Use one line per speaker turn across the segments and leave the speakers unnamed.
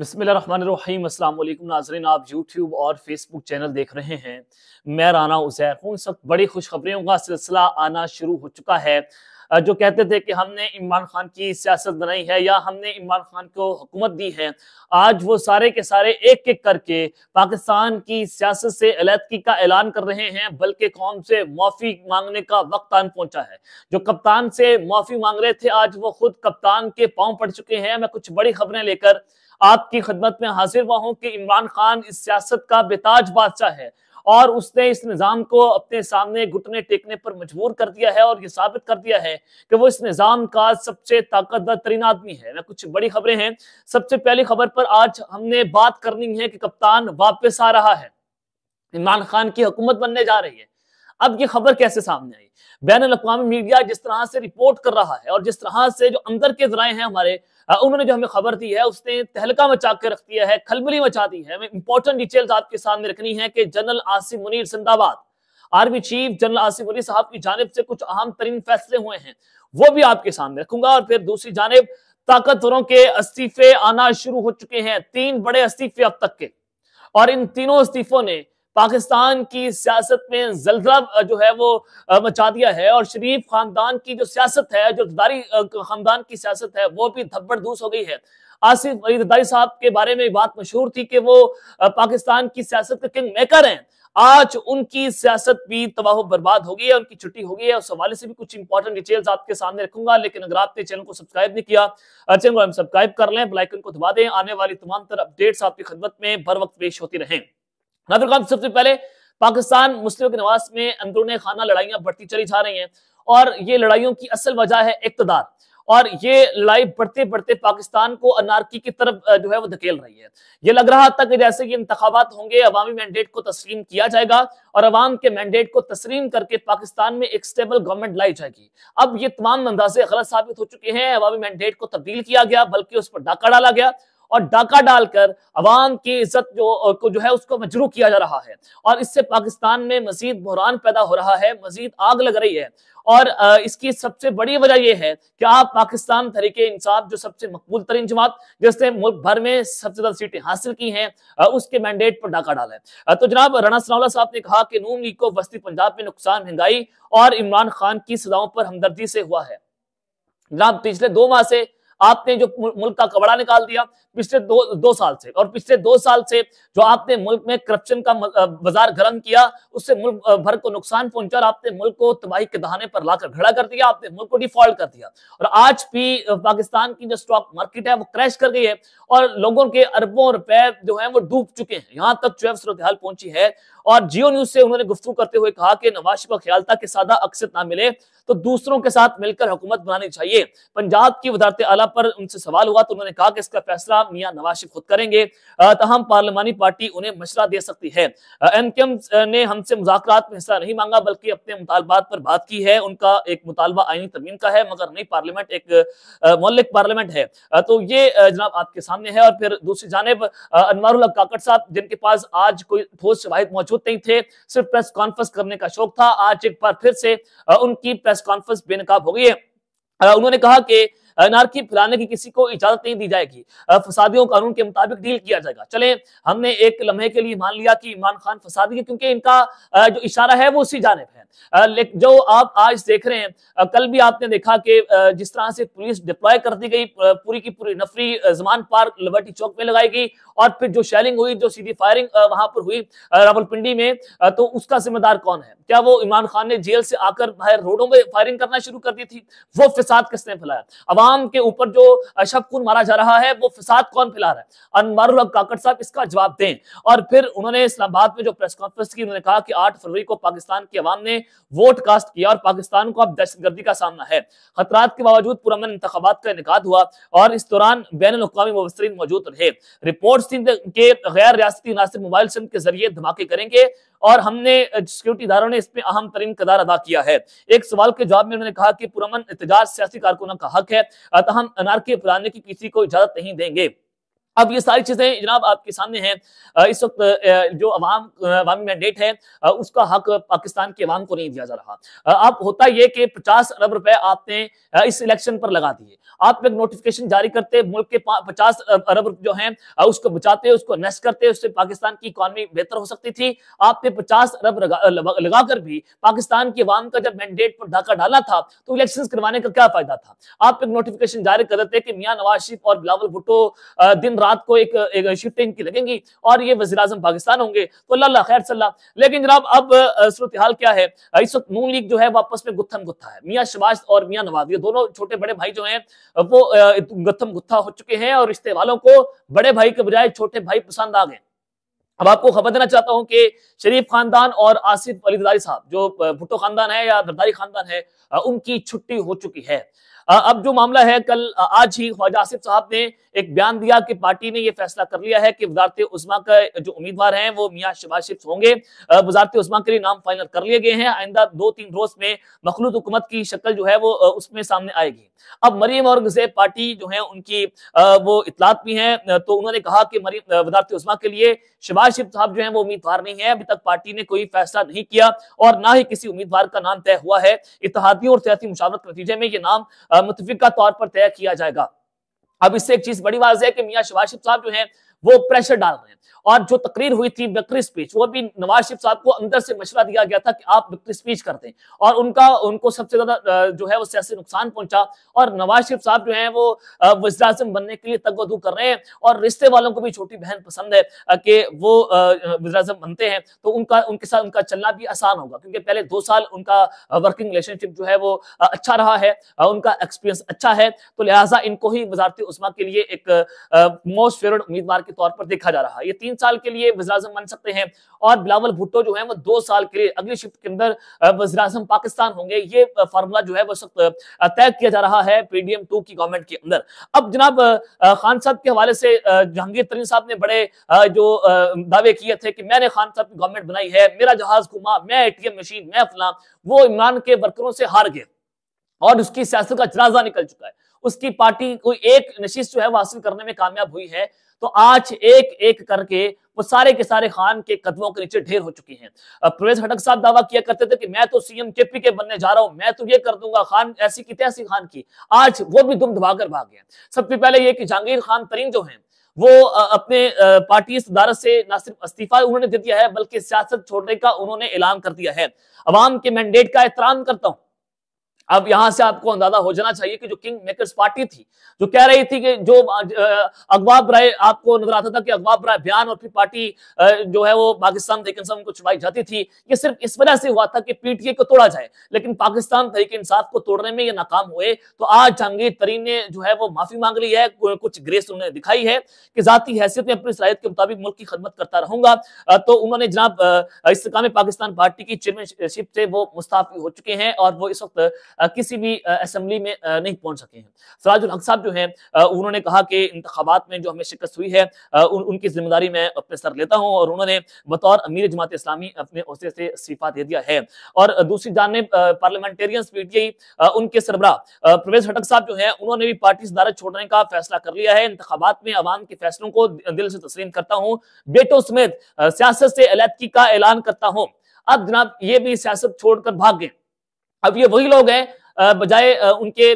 बसमीम नाजरीन आप यूट्यूब और फेसबुक चैनल देख रहे हैं मैं राना उजैर हूँ इस वक्त बड़ी खुशखबरियों का सिलसिला आना शुरू हो चुका है जो कहते थे कि हमने इमरान खान की सियासत बनाई है या हमने इमरान खान को हुकूमत दी है आज वो सारे के सारे एक एक करके पाकिस्तान की सियासत से अलहदगी का ऐलान कर रहे हैं बल्कि कौम से माफी मांगने का वक्त आन पहुंचा है जो कप्तान से माफी मांग रहे थे आज वो खुद कप्तान के पाँव पड़ चुके हैं मैं कुछ बड़ी खबरें लेकर आपकी खदमत में हाजिर हुआ हूं कि इमरान खान इस सियासत का बेताज बादशाह है और उसने इस निज़ाम को अपने सामने घुटने टेकने पर मजबूर कर दिया है और ये साबित कर दिया है कि वो इस निज़ाम का सबसे ताकतवर तरीन आदमी है वह कुछ बड़ी खबरें हैं सबसे पहली खबर पर आज हमने बात करनी है कि कप्तान वापस आ रहा है इमरान खान की हुकूमत बनने जा रही है अब ये खबर कैसे सामने आई बैन अवी मीडिया जिस तरह से रिपोर्ट कर रहा है और जिस तरह से जो अंदर के जराए हैं हमारे उन्होंने जो हमें खबर दी है उसने तहलका मचा के रख दिया है खलबली मचा दी है इंपॉर्टेंट डिटेल्स आपके सामने रखनी है कि जनरल आसिफ मुनीर सिंदाबाद army chief general Asif Munir साहब की जानब से कुछ अहम तरीन फैसले हुए हैं वो भी आपके सामने रखूंगा और फिर दूसरी जानब ताकतवरों के इस्तीफे आना शुरू हो चुके हैं तीन बड़े इस्तीफे अब तक के और इन तीनों इस्तीफों ने पाकिस्तान की सियासत में जलजला जो है वो मचा दिया है और शरीफ खानदान की जो सियासत है जो खानदान की सियासत है वो भी धब्बड़ हो गई है आसिफ अली साहब के बारे में बात मशहूर थी कि वो पाकिस्तान की सियासत के किंग मेकर हैं आज उनकी सियासत भी तबाह बर्बाद हो गई है उनकी छुट्टी हो गई है उस हवाले से भी कुछ इंपॉर्टेंट डिटेल्स आपके सामने रखूंगा लेकिन अगर आपने चैनल को सब्सक्राइब नहीं किया चैनल को सब्सक्राइब कर लें बेलाइकन को दबा दें आने वाली तमाम तरह अपडेट्स आपकी खदमत में बर वक्त पेश होती रहें नादर खान सबसे पहले पाकिस्तान मुस्लिम के नवाज में अंदरून खाना लड़ाइयां बढ़ती चली जा रही हैं और ये लड़ाइयों की असल वजह है इकतदार और ये लड़ाई बढ़ते बढ़ते पाकिस्तान को अनारकी की तरफ जो है वो धकेल रही है ये लग रहा था कि जैसे कि इंतबात होंगे अवामी मैंडेट को तस्लीम किया जाएगा और अवाम के मैंडेट को तस्लीम करके पाकिस्तान में एक स्टेबल गवर्नमेंट लाई जाएगी अब ये तमाम अंदाजे गलत साबित हो चुके हैं अवामी मैंडेट को तब्दील किया गया बल्कि उस पर डाका डाला गया और डाका डालकर अवाम की इज्जत जो को जो है उसको मजरू किया जा रहा है और इससे पाकिस्तान में मजीद बहरान पैदा हो रहा है मजीद आग लग रही है और इसकी सबसे बड़ी वजह यह है कि आप पाकिस्तान तरीके इंसाफ जो सबसे मकबूल तरीन जमात जिसने मुल्क भर में सबसे ज्यादा सीटें हासिल की हैं उसके मैंडेट पर डाका डाला है तो जनाब राणा सनावला साहब ने कहा कि नून लीग को वस्ती पंजाब में नुकसान महंगाई और इमरान खान की सजाओं पर हमदर्दी से हुआ है जनाब पिछले दो माह से आपने जो मुल्क का कबड़ा निकाल दिया पिछले दो दो साल से और पिछले दो साल से जो आपने मुल्क में करप्शन का बाजार गर्म किया उससे मुल्क भर को नुकसान पहुंचा आपने मुल्क को तबाही के दहाने पर लाकर खड़ा कर दिया आपने मुल्क को डिफॉल्ट कर दिया और आज भी पाकिस्तान की जो स्टॉक मार्केट है वो क्रैश कर गई है और लोगों के अरबों रुपए जो है वो डूब चुके हैं यहां तक जो है सूरत हाल पहुंची है और जियो न्यूज से उन्होंने गुफ्तु करते हुए कहा कि नवाज शरीफ को ख्यालता कि सादा अक्सर ना मिले तो दूसरों के साथ मिलकर हुकूमत बनानी चाहिए पंजाब की वजारत आला पर उनसे सवाल हुआ तो उन्होंने कहा कि इसका फैसला मियाँ नवाज शरीफ खुद करेंगे तहम पार्लियमानी पार्टी उन्हें मशरा दे सकती है एनकेएम ने हमसे मुजाकर में हिस्सा नहीं मांगा बल्कि अपने मुतालबात पर बात की है उनका एक मुतालबा आईनी तरमीम का है मगर नई पार्लियामेंट एक मौलिक पार्लियामेंट है तो ये जनाब आपके सामने है और फिर दूसरी जानब अनवर काकड़ साहब जिनके पास आज कोई ठोस शवाहिद मौजूद मौजूद नहीं थे सिर्फ प्रेस कॉन्फ्रेंस करने का शौक था आज एक बार फिर से उनकी प्रेस कॉन्फ्रेंस बेनकाब हो गई है उन्होंने कहा कि एनआरकी फैलाने की किसी को इजाजत नहीं दी जाएगी फसादियों कानून के मुताबिक डील किया जाएगा चले हमने एक लम्हे के लिए मान लिया कि इमरान खान फसादी है क्योंकि इनका जो इशारा है वो उसी जानब है जो आप आज देख रहे हैं कल भी आपने देखा कि जिस तरह से पुलिस डिप्लॉय कर दी गई पूरी की पूरी नफरी जमान पार्क लिबर्टी चौक में लगाई गई और फिर जो शेलिंग हुई जो सीधी फायरिंग वहां पर हुई रावलपिंडी में तो उसका जिम्मेदार कौन है क्या वो इमरान खान ने जेल से आकर बाहर रोडों में फायरिंग करना शुरू कर दी थी वो फिसाद किसने फैलाया आवाम के ऊपर जो शब खून मारा जा रहा है वो फसाद कौन फैला रहा है अनवर काकड़ साहब इसका जवाब दें और फिर उन्होंने इस्लामाबाद में जो प्रेस कॉन्फ्रेंस की उन्होंने कहा कि आठ फरवरी को पाकिस्तान की आवाम ने वोट कास्ट किया और पाकिस्तान को अब दहशतगर्दी का सामना है खतरात के बावजूद पुरमन इंतबात का इनका हुआ और इस दौरान बैन अवी मुबसरीन मौजूद रहे रिपोर्ट के गैर रियाती नासिर मोबाइल सिम के जरिए धमाके करेंगे और हमने सिक्योरिटी इधारों ने इसमें अहम तरीन कदार अदा किया है एक सवाल के जवाब में उन्होंने कहा कि पुरमन एहतजाज सियासी कारकुनों का हक है अतः हम अनारकी फैलाने की किसी को इजाजत नहीं देंगे अब ये सारी चीज़ें जनाब आपके सामने हैं इस वक्त जो अवाम अवामी मैंडेट है उसका हक पाकिस्तान के अवाम को नहीं दिया जा रहा अब होता यह कि पचास अरब रुपए आपने इस इलेक्शन पर लगा दिए आप एक नोटिफिकेशन जारी करते मुल्क के पचास अरब रुपए जो हैं उसको बचाते उसको नष्ट करते उससे पाकिस्तान की इकॉनमी बेहतर हो सकती थी आपने पचास अरब लगाकर भी पाकिस्तान के अवाम का जब मैंडेट पर ढाका डाला था तो इलेक्शन करवाने का क्या फायदा था आप एक नोटिफिकेशन जारी कर देते कि मियाँ नवाज शरीफ और बिलावल भुट्टो दिन रात रात को एक, एक शिफ्टिंग की लगेंगी और ये वजी अजम पाकिस्तान होंगे तो अल्लाह खैर सल्ला लेकिन जनाब अब सूरत हाल क्या है इस वक्त नून लीग जो है वापस में गुत्थम गुत्था है मियाँ शबाश और मियाँ नवाज ये दोनों छोटे बड़े भाई जो है वो गुत्थम गुत्था हो चुके हैं और रिश्ते वालों को बड़े भाई के बजाय छोटे भाई पसंद आ गए अब आपको खबर देना चाहता हूं कि शरीफ खानदान और आसिफ अली साहब जो भुट्टो खानदान है या दरदारी खानदान है उनकी छुट्टी हो चुकी है अब जो मामला है कल आज ही ख्वाजा आसिफ साहब ने एक बयान दिया कि पार्टी ने यह फैसला कर लिया है कि वजारत उस्मा का जो उम्मीदवार हैं वो मियाँ शबाशिफ होंगे वजारत उस्मा के लिए नाम फाइनल कर लिए गए हैं आइंदा दो तीन रोज में मखलूत हुकूमत की शक्ल जो है वो उसमें सामने आएगी अब मरीम गजेब पार्टी जो है उनकी वो इतलात भी हैं तो उन्होंने कहा कि मरीम वजारत उस्मा के लिए शबाज शिफ साहब जो है वो उम्मीदवार नहीं है अभी तक पार्टी ने कोई फैसला नहीं किया और ना ही किसी उम्मीदवार का नाम तय हुआ है इतिहादी और सियासी मुशावरत के नतीजे में ये नाम मुतफिका तौर पर तय किया जाएगा अब इससे एक चीज बड़ी वाज है कि मियाँ शवाशिफ साहब जो है वो प्रेशर डाल रहे हैं और जो तकरीर हुई थी बकरी स्पीच वो भी नवाज शरीफ साहब को अंदर से मशवरा दिया गया था कि आप बकरी स्पीच कर दें और उनका उनको सबसे ज्यादा जो है वो सियासी नुकसान पहुंचा और नवाज शरीफ साहब जो है वो अजम बनने के लिए तगोदू कर रहे हैं और रिश्ते वालों को भी छोटी बहन पसंद है कि वो अजम बनते हैं तो उनका उनके साथ उनका चलना भी आसान होगा क्योंकि पहले दो साल उनका वर्किंग रिलेशनशिप जो है वो अच्छा रहा है उनका एक्सपीरियंस अच्छा है तो लिहाजा इनको ही वजारती उस्मा के लिए एक मोस्ट फेवरेट उम्मीदवार के तौर पर देखा जा रहा है ये तीन साल के लिए वजराजम बन सकते हैं और बिलावल भुट्टो जो है वो दो साल के लिए अगली शिफ्ट के अंदर वजराजम पाकिस्तान होंगे ये फार्मूला जो है वो तय किया जा रहा है पीडीएम टू की गवर्नमेंट के अंदर अब जनाब खान साहब के हवाले से जहांगीर तरीन साहब ने बड़े जो दावे किए थे कि मैंने खान साहब की गवर्नमेंट बनाई है मेरा जहाज घुमा मैं एटीएम मशीन मैं फला वो इमरान के वर्करों से हार गए और उसकी सियासत का जनाजा निकल चुका है उसकी पार्टी कोई एक नशीस जो है वो हासिल करने में कामयाब हुई है तो आज एक एक करके वो सारे के सारे खान के कदमों के नीचे ढेर हो चुके हैं प्रवेश हटक साहब दावा किया करते थे कि मैं तो सीएम केपी के बनने जा रहा हूं मैं तो ये कर दूंगा खान ऐसी की तैसी खान की आज वो भी दुम दबाकर भाग गए सबसे पहले ये कि जहांगीर खान तरीन जो है वो अपने पार्टी सदारत से ना सिर्फ इस्तीफा उन्होंने दे दिया है बल्कि सियासत छोड़ने का उन्होंने ऐलान कर दिया है अवाम के मैंडेट का एहतराम करता हूँ अब यहां से आपको अंदाजा हो जाना चाहिए कि जो किंग मेकर्स पार्टी थी जो कह रही थी कि जो अगवाब राय आपको नजर आता था कि अगवाब राय बयान और फिर पार्टी जो है वो पाकिस्तान तरीके इंसाफ को छुपाई जाती थी ये सिर्फ इस वजह से हुआ था कि पीटीए को तोड़ा जाए लेकिन पाकिस्तान तरीके इंसाफ को तोड़ने में ये नाकाम हुए तो आज जहांगीर तरीन ने जो है वो माफी मांग ली है कुछ ग्रेस उन्होंने दिखाई है कि जाती हैसियत में अपनी सलाहियत के मुताबिक मुल्क की खदमत करता रहूंगा तो उन्होंने जनाब इस्तकाम पाकिस्तान पार्टी की चेयरमैनशिप से वो मुस्ताफी हो चुके हैं और वो इस वक्त किसी भी असम्बली में नहीं पहुंच सके हैं फराजुल हक साहब जो है उन्होंने कहा कि इंतबात में जो हमें शिकस्त हुई है उन, उनकी जिम्मेदारी मैं अपने सर लेता हूँ और उन्होंने बतौर अमीर जमात इस्लामी अपने से इस्तीफा दे दिया है और दूसरी जानब पार्लियामेंटेरियन पीटीआई उनके सरबरा प्रवेश हटक साहब जो है उन्होंने भी पार्टी दारा छोड़ने का फैसला कर लिया है इंतबात में अवाम के फैसलों को दिल से तस्लीम करता हूँ बेटों समेत सियासत से अलहदगी का ऐलान करता हूँ अब जनाब ये भी सियासत छोड़कर भाग गए अब ये वही लोग हैं बजाय उनके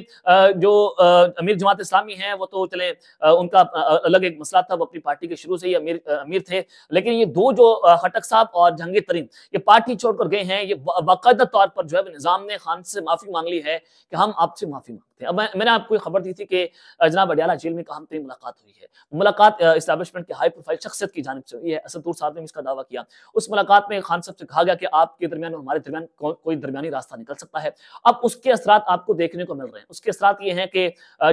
जो अमीर जमात इस्लामी हैं वो तो चले उनका अलग एक मसला था वो अपनी पार्टी के शुरू से ही अमीर अमीर थे लेकिन ये दो जो हटक साहब और जहांगीर तरीन ये पार्टी छोड़कर गए हैं ये बाकायदा तौर पर जो है निज़ाम ने खान से माफ़ी मांग ली है कि हम आपसे माफ़ी मांग सकते हैं अब मैं, मैंने आपको खबर दी थी कि जनाब अडियाला जेल में कहाँ पे मुलाकात हुई है मुलाकात इस्टेबलिशमेंट के हाई प्रोफाइल शख्सियत की जानब से हुई है असदूर साहब ने इसका दावा किया उस मुलाकात में खान साहब से कहा गया कि आपके दरमियान और हमारे दरमियान कोई दरमियानी रास्ता निकल सकता है अब उसके असरा आपको देखने को मिल रहे हैं उसके असरा ये हैं कि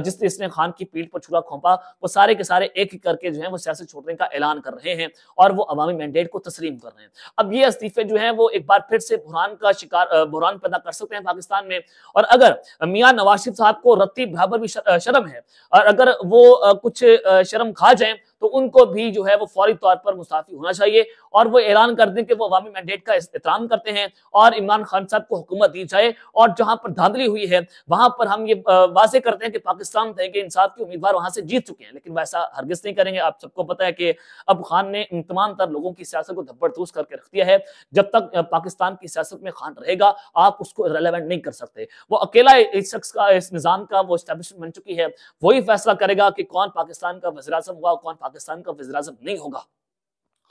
जिस इसने खान की पीठ पर छुरा खोपा वो सारे के सारे एक ही करके जो है वो सियासत छोड़ने का ऐलान कर रहे हैं और वो अवामी मैंडेट को तस्लीम कर रहे हैं अब ये इस्तीफे जो है वो एक बार फिर से बुरान का शिकार बुरान पैदा कर सकते हैं पाकिस्तान में और अगर मियां नवाज शरीफ साहब को रत्ती बराबर भी शर्म है और अगर वो कुछ शर्म खा जाए तो उनको भी जो है वो फौरी तौर पर मुसाफी होना चाहिए और वो ऐलान कर दें कि वो अवामी मैंडेट का एहतराम करते हैं और इमरान खान साहब को हुकूमत दी जाए और जहाँ पर धांधली हुई है वहाँ पर हम ये वाजे करते हैं कि पाकिस्तान तहरीक इंसाफ के उम्मीदवार वहाँ से जीत चुके हैं लेकिन वैसा हरगिज नहीं करेंगे आप सबको पता है कि अब खान ने तमाम तर लोगों की सियासत को धब्बरदूस करके रख दिया है जब तक पाकिस्तान की सियासत में खान रहेगा आप उसको रेलिवेंट नहीं कर सकते वो अकेला इस शख्स का इस निज़ाम का वो स्टैब्लिशमेंट बन चुकी है वही फैसला करेगा कि कौन पाकिस्तान का वजरासम हुआ कौन पाकिस्तान का वजराजम नहीं होगा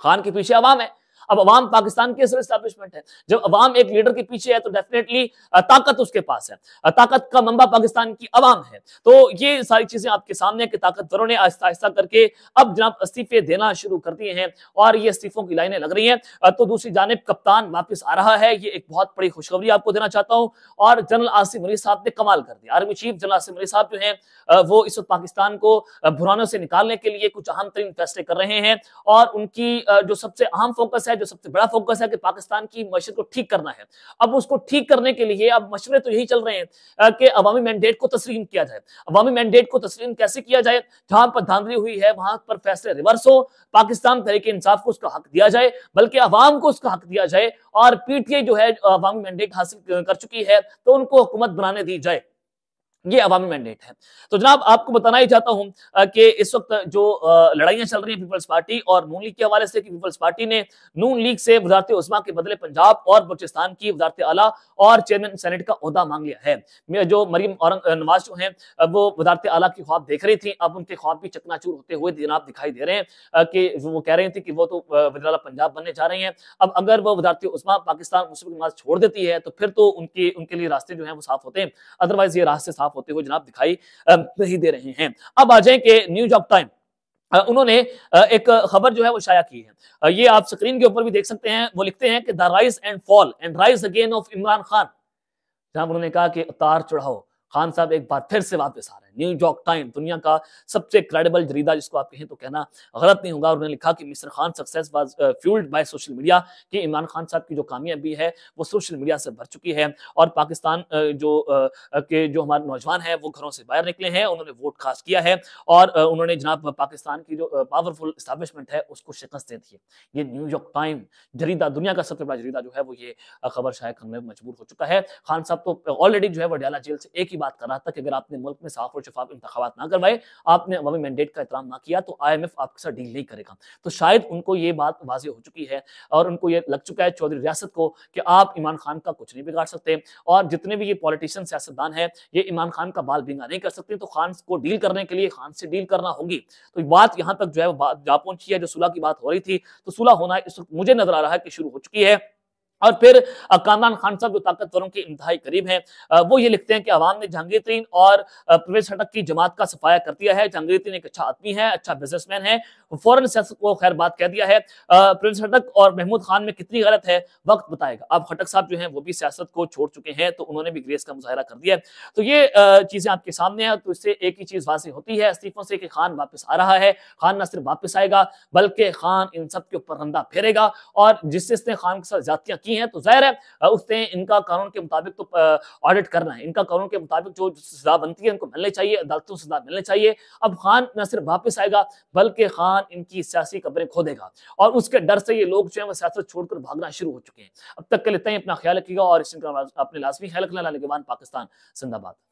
खान के पीछे आवाम है अब अवाम पाकिस्तान की असल स्टैब्लिशमेंट है जब अवाम एक लीडर के पीछे है तो डेफिनेटली ताकत उसके पास है ताकत का मंबा पाकिस्तान की अवाम है तो ये सारी चीजें आपके सामने कि ताकतवरों ने आहिस्ता आहिस्ता करके अब जनाब इस्तीफे देना शुरू कर दिए हैं और ये इस्तीफों की लाइनें लग रही हैं तो दूसरी जानब कप्तान वापस आ रहा है ये एक बहुत बड़ी खुशखबरी आपको देना चाहता हूँ और जनरल आसिफ मुनी साहब ने कमाल कर दिया army chief general Asif Munir साहब जो है वो इस वक्त पाकिस्तान को भुरानों से निकालने के लिए कुछ अहम तरीन फैसले कर रहे हैं और उनकी जो सबसे अहम फोकस है जो सबसे बड़ा फोकस है कि पाकिस्तान की मैशत को ठीक करना है अब उसको ठीक करने के लिए अब मशवरे तो यही चल रहे हैं कि अवामी मैंडेट को तस्लीम किया जाए अवामी मैंडेट को तस्लीम कैसे किया जाए जहां पर धांधली हुई है वहां पर फैसले रिवर्स हो पाकिस्तान तरीके इंसाफ को उसका हक दिया जाए बल्कि अवाम को उसका हक दिया जाए और पीटीआई जो है अवामी मैंडेट हासिल कर चुकी है तो उनको हुकूमत बनाने दी जाए ये अवामी मैंडेट है तो जनाब आपको बताना ही चाहता हूं कि इस वक्त जो लड़ाइयां चल रही हैं पीपल्स पार्टी और नून लीग के हवाले से कि पीपल्स पार्टी ने नून लीग से वजारत उस्मा के बदले पंजाब और बलोचिस्तान की वजारत आला और चेयरमैन सेनेट का अहदा मांग लिया है जो मरीम और नवाज जो है वो वजारत आला की ख्वाब देख रही थी अब उनके ख्वाब भी चकनाचूर होते हुए जनाब दिखाई दे रहे हैं कि वो कह रहे थे कि वो तो वजरा पंजाब बनने जा रहे हैं अब अगर वो वजारत उस्मा पाकिस्तान मुस्लिम नवाज छोड़ देती है तो फिर तो उनकी उनके लिए रास्ते जो है वो साफ होते हैं अदरवाइज ये रास्ते साफ होते हुए जनाब दिखाई नहीं दे रहे हैं अब आ जाए कि न्यूज ऑफ टाइम उन्होंने एक खबर जो है वो शाया की है ये आप स्क्रीन के ऊपर भी देख सकते हैं वो लिखते हैं कि the rise and fall and rise again of Imran Khan जहां उन्होंने कहा कि उतार चढ़ाओ खान साहब एक बार फिर से वापस आ रहे हैं न्यूयॉर्क टाइम दुनिया का सबसे क्रेडिबल जरीदा जिसको आप कहें तो कहना गलत नहीं होगा उन्होंने लिखा कि mister Khan success was fuelled by social media कि इमरान खान साहब की जो कामयाबी है वो सोशल मीडिया से भर चुकी है और पाकिस्तान uh, जो uh, uh, के जो हमारे नौजवान हैं वो घरों से बाहर निकले हैं उन्होंने वोट खास किया है और उन्होंने जनाब पाकिस्तान की जो पावरफुल इस्टाब्लिशमेंट है उसको शिकस्त दे दी है ये न्यूयॉर्क टाइम जरीदा दुनिया का सबसे बड़ा जरीदा जो है वो ये खबर शायद करने में मजबूर हो चुका है खान साहब तो ऑलरेडी जो है वो जेल से एक ही बात कर रहा था कि अगर आपने मुल्क में साफ और शफाफ इंतबात ना करवाए आपने अवामी मैंडेट का एहतराम ना किया तो आई एम एफ आपके साथ डील नहीं करेगा तो शायद उनको ये बात वाजी हो चुकी है और उनको ये लग चुका है चौधरी रियासत को कि आप इमरान खान का कुछ नहीं बिगाड़ सकते और जितने भी ये पॉलिटिशियन सियासतदान है ये इमरान खान का बाल बिंगा नहीं कर सकते तो खान को डील करने के लिए खान से डील करना होगी तो बात यहाँ तक जो है जा पहुंची है जो सुलह की बात हो रही थी तो सुलह होना इस वक्त मुझे नजर आ रहा है कि शुरू हो चुकी है और फिर कामरान खान साहब जो ताकतवरों के इंतहाई करीब हैं वो ये लिखते हैं कि अवाम ने जहांगीर तरीन और प्रवेश हटक की जमात का सफाया कर दिया है जहांगीर तरीन एक अच्छा आदमी है अच्छा बिजनेसमैन है फौरन सियासत को खैर बात कह दिया है प्रवेश हटक और महमूद खान में कितनी गलत है वक्त बताएगा अब हटक साहब जो है वो भी सियासत को छोड़ चुके हैं तो उन्होंने भी ग्रेस का मुजाहरा कर दिया है तो ये चीजें आपके सामने हैं तो इससे एक ही चीज वाजी होती है इस्तीफों से कि खान वापस आ रहा है खान न सिर्फ वापस आएगा बल्कि खान इन सब के ऊपर रंदा फेरेगा और जिससे इसने खान के साथ ज्यादा की हैं तो जाहिर है उसने इनका कानून के मुताबिक तो ऑडिट करना है इनका कानून के मुताबिक जो सजा बनती है इनको मिलनी चाहिए अदालतों से सजा मिलनी चाहिए अब खान न सिर्फ वापस आएगा बल्कि खान इनकी सियासी कब्रें खो देगा और उसके डर से ये लोग जो है वो सियासत छोड़कर भागना शुरू हो चुके हैं अब तक के लिए हैं अपना ख्याल रखिएगा और इसका अपने लाजमी ख्याल रखना पाकिस्तान जिंदाबाद